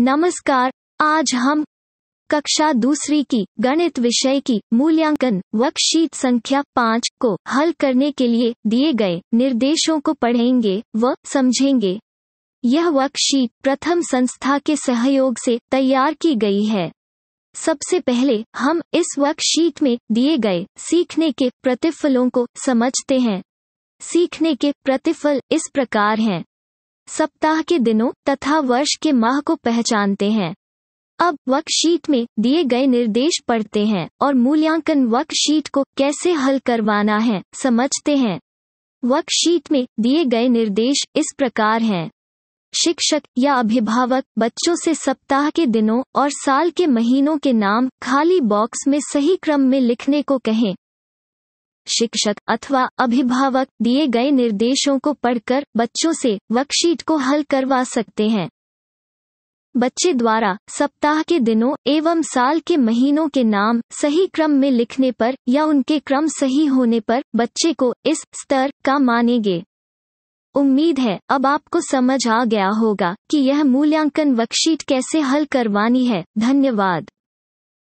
नमस्कार आज हम कक्षा दूसरी की गणित विषय की मूल्यांकन वर्कशीट संख्या पाँच को हल करने के लिए दिए गए निर्देशों को पढ़ेंगे व समझेंगे यह वर्कशीट प्रथम संस्था के सहयोग से तैयार की गई है सबसे पहले हम इस वर्कशीट में दिए गए सीखने के प्रतिफलों को समझते हैं सीखने के प्रतिफल इस प्रकार हैं सप्ताह के दिनों तथा वर्ष के माह को पहचानते हैं अब वर्कशीट में दिए गए निर्देश पढ़ते हैं और मूल्यांकन वर्कशीट को कैसे हल करवाना है समझते हैं वर्कशीट में दिए गए निर्देश इस प्रकार हैं शिक्षक या अभिभावक बच्चों से सप्ताह के दिनों और साल के महीनों के नाम खाली बॉक्स में सही क्रम में लिखने को कहें शिक्षक अथवा अभिभावक दिए गए निर्देशों को पढ़कर बच्चों से वर्कशीट को हल करवा सकते हैं बच्चे द्वारा सप्ताह के दिनों एवं साल के महीनों के नाम सही क्रम में लिखने पर या उनके क्रम सही होने पर बच्चे को इस स्तर का मानेंगे उम्मीद है अब आपको समझ आ गया होगा कि यह मूल्यांकन वर्कशीट कैसे हल करवानी है धन्यवाद